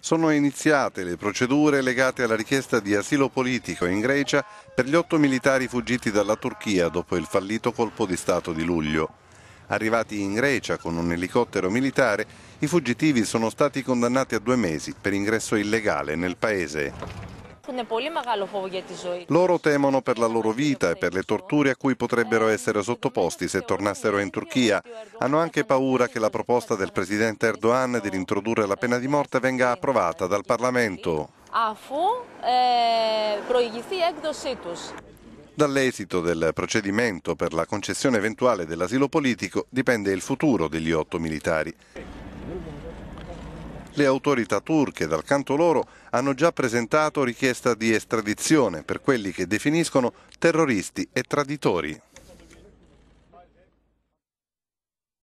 sono iniziate le procedure legate alla richiesta di asilo politico in Grecia per gli otto militari fuggiti dalla Turchia dopo il fallito colpo di Stato di luglio. Arrivati in Grecia con un elicottero militare, i fuggitivi sono stati condannati a due mesi per ingresso illegale nel paese. Loro temono per la loro vita e per le torture a cui potrebbero essere sottoposti se tornassero in Turchia. Hanno anche paura che la proposta del presidente Erdogan di introdurre la pena di morte venga approvata dal Parlamento. Dall'esito del procedimento per la concessione eventuale dell'asilo politico dipende il futuro degli otto militari le autorità turche dal canto loro hanno già presentato richiesta di estradizione per quelli che definiscono terroristi e traditori.